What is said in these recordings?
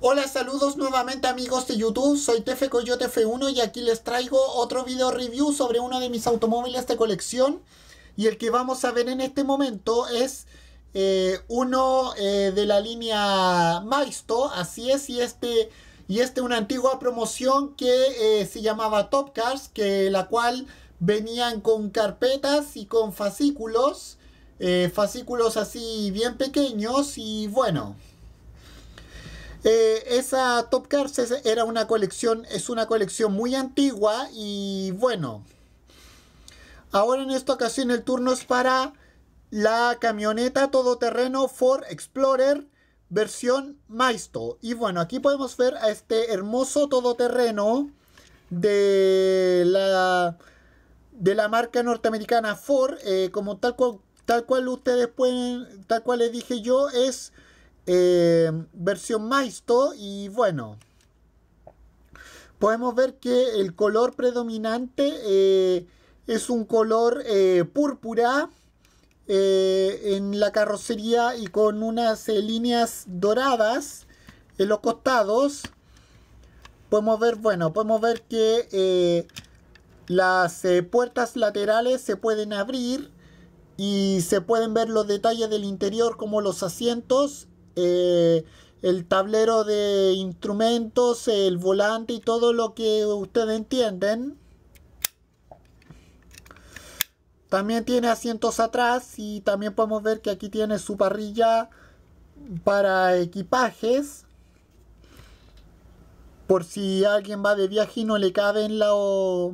Hola, saludos nuevamente amigos de YouTube, soy Tefe Coyote F1 y aquí les traigo otro video review sobre uno de mis automóviles de colección y el que vamos a ver en este momento es eh, uno eh, de la línea Maisto, así es, y este y este una antigua promoción que eh, se llamaba Top Cars, que la cual venían con carpetas y con fascículos, fascículos así bien pequeños y bueno... Eh, esa Top Cars era una colección, es una colección muy antigua y bueno. Ahora en esta ocasión el turno es para la camioneta todoterreno Ford Explorer versión Maisto. Y bueno, aquí podemos ver a este hermoso todoterreno de la, de la marca norteamericana Ford, eh, como tal cual, tal cual ustedes pueden, tal cual les dije yo, es eh, versión Maisto y bueno, podemos ver que el color predominante eh, es un color eh, púrpura en la carrocería y con unas líneas doradas en los costados. Podemos ver, bueno, podemos ver que las puertas laterales se pueden abrir y se pueden ver los detalles del interior como los asientos eh, el tablero de instrumentos, el volante y todo lo que ustedes entienden. También tiene asientos atrás y también podemos ver que aquí tiene su parrilla para equipajes. Por si alguien va de viaje y no le cabe en la... O...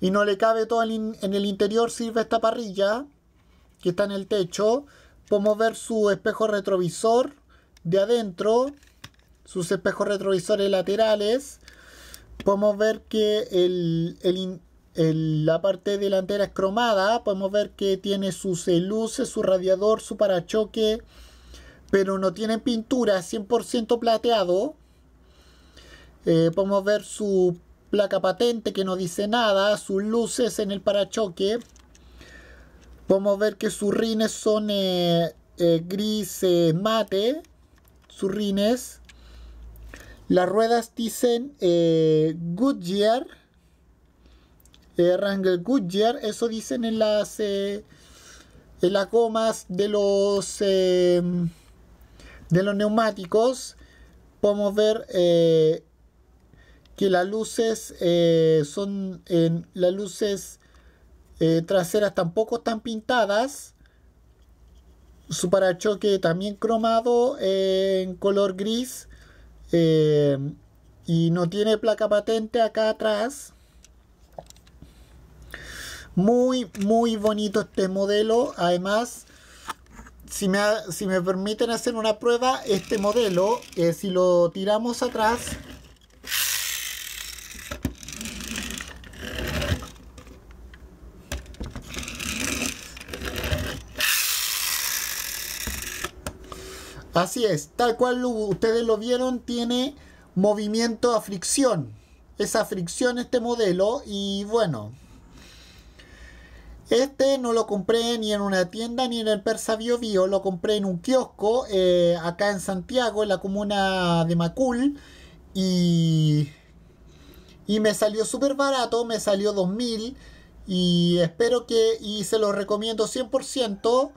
Y no le cabe todo en el interior, sirve esta parrilla que está en el techo podemos ver su espejo retrovisor de adentro, sus espejos retrovisores laterales. Podemos ver que la parte delantera es cromada. Podemos ver que tiene sus eh, luces, su radiador, su parachoque. Pero no tiene pintura, 100% plateado. Eh, podemos ver su placa patente que no dice nada, sus luces en el parachoque. Podemos ver que sus rines son gris eh, eh, grises mate. Sus rines. Las ruedas dicen eh, Goodyear. Wrangler Goodyear. Eso dicen en las, en las gomas de los, de los neumáticos. Podemos ver que las luces son en las luces eh, traseras tampoco están pintadas. Su parachoque también cromado eh, en color gris. Eh, y no tiene placa patente acá atrás. Muy, muy bonito este modelo. Además, si me, si me permiten hacer una prueba, este modelo, si lo tiramos atrás, Así es, tal cual ustedes lo vieron, tiene movimiento a fricción. Es a fricción este modelo y bueno. Este no lo compré ni en una tienda ni en el Persa Bio Bio, lo compré en un kiosco eh, acá en Santiago, en la comuna de Macul. Y, y me salió súper barato, me salió 2000 y espero que, y se lo recomiendo 100%.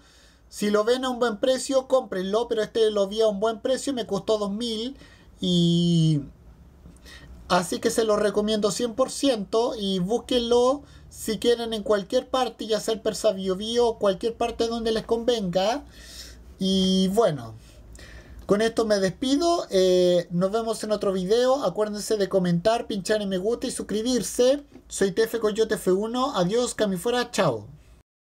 Si lo ven a un buen precio, cómprenlo, pero este lo vi a un buen precio, me costó 2000 y así que se lo recomiendo 100% y búsquenlo si quieren en cualquier parte, ya sea el Persa Bio, cualquier parte donde les convenga. Y bueno, con esto me despido. Eh, nos vemos en otro video. Acuérdense de comentar, pinchar en me gusta y suscribirse. Soy Tefe Coyote F1. Adiós, cami fuera. Chao.